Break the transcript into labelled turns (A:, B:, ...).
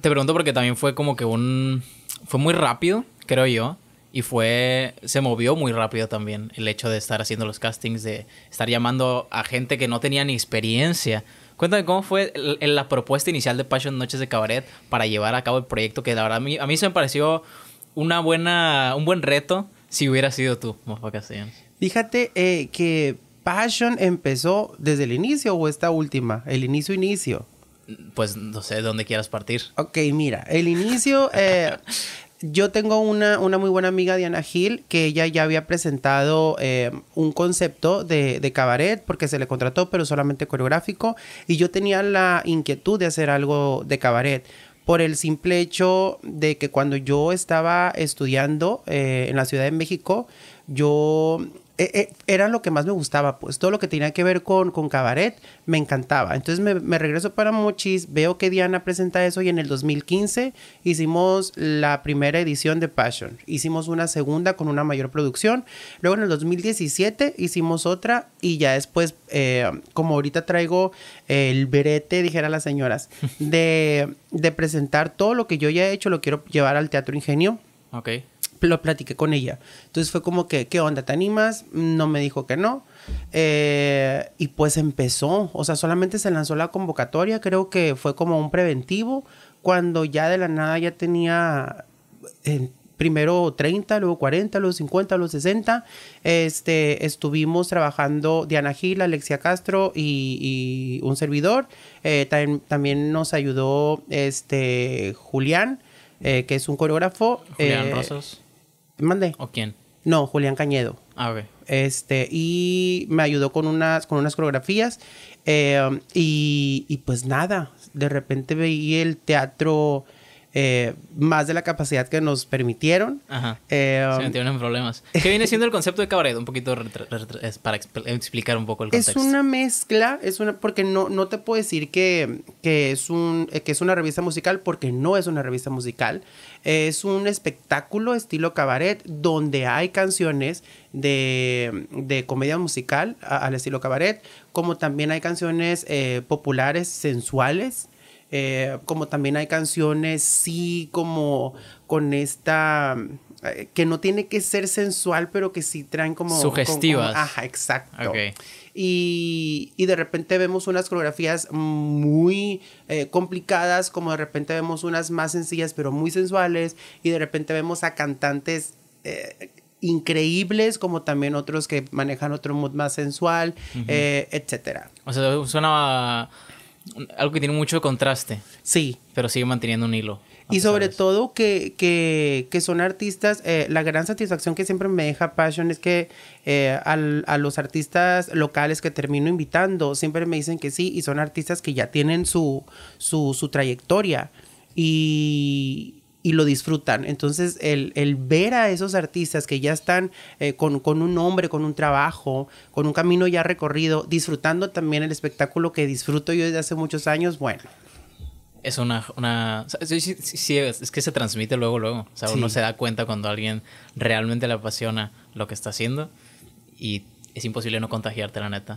A: te pregunto porque también fue como que un... Fue muy rápido, creo yo. Y fue... Se movió muy rápido también el hecho de estar haciendo los castings, de estar llamando a gente que no tenía ni experiencia. Cuéntame cómo fue la propuesta inicial de Passion Noches de Cabaret para llevar a cabo el proyecto, que la verdad a mí, se me pareció una buena, un buen reto si hubiera sido tú, Mofa
B: Fíjate eh, que Passion empezó desde el inicio o esta última, el inicio inicio pues no sé dónde quieras partir. Ok, mira, el inicio. Eh, yo tengo una, una, muy buena amiga, Diana Gil, que ella ya había presentado eh, un concepto de, cabaret, porque se le contrató, pero solamente coreográfico. Y yo tenía la inquietud de hacer algo de cabaret, por el simple hecho de que cuando yo estaba estudiando eh, en la Ciudad de México, yo eh, eh, era lo que más me gustaba, pues todo lo que tenía que ver con, con cabaret me encantaba. Entonces me, regreso para Mochis, veo que Diana presenta eso y en el 2015 hicimos la primera edición de Passion. Hicimos una segunda con una mayor producción. Luego en el 2017 hicimos otra y ya después, eh, como ahorita traigo el berete, dijera las señoras, de, de presentar todo lo que yo ya he hecho, lo quiero llevar al Teatro Ingenio. Ok lo platiqué con ella. Entonces fue como que, ¿qué onda? ¿Te animas? No me dijo que no. Eh, y pues empezó, o sea, solamente se lanzó la convocatoria, creo que fue como un preventivo, cuando ya de la nada ya tenía eh, primero 30, luego 40, luego 50, luego 60. Este, estuvimos trabajando Diana Gil, Alexia Castro y, un servidor. Eh, también nos ayudó este, Julián, que es un coreógrafo. Julián Rosas. ¿Mandé? ¿O quién? No, Julián Cañedo. A ah, ver. Este, y me ayudó con unas, con unas coreografías. Eh, y, y, pues nada, de repente veía el teatro eh, más de la capacidad que nos permitieron. Ajá. Eh, Se
A: metieron en problemas. ¿Qué viene siendo el concepto de cabaret? Un poquito para explicar un poco el contexto. Es
B: una mezcla, es una, porque no, no te puedo decir que, es un, eh, que es una revista musical, porque no es una revista musical. Es un espectáculo estilo cabaret donde hay canciones de, comedia musical al estilo cabaret, como también hay canciones populares, sensuales. Eh, como también hay canciones, sí, como con esta eh, que no tiene que ser sensual, pero que sí traen como... Sugestivas. ajá, exacto. Y, y, de repente vemos unas coreografías muy eh, complicadas, como de repente vemos unas más sencillas, pero muy sensuales, y de repente vemos a cantantes... increíbles como también otros que manejan otro mood más sensual, etcétera.
A: O sea, suena algo que tiene mucho contraste. Sí. Pero sigue manteniendo un hilo.
B: Y sobre todo que, son artistas, eh, la gran satisfacción que siempre me deja Passion es que eh, a los artistas locales que termino invitando siempre me dicen que sí y son artistas que ya tienen su, su, su trayectoria. Y, y lo disfrutan. Entonces, el, ver a esos artistas que ya están eh, con, un nombre, con un trabajo, con un camino ya recorrido, disfrutando también el espectáculo que disfruto yo desde hace muchos años, bueno.
A: Es una... una es que se transmite luego, luego. O sea, uno se da cuenta cuando alguien realmente le apasiona lo que está haciendo y es imposible no contagiarte, la neta.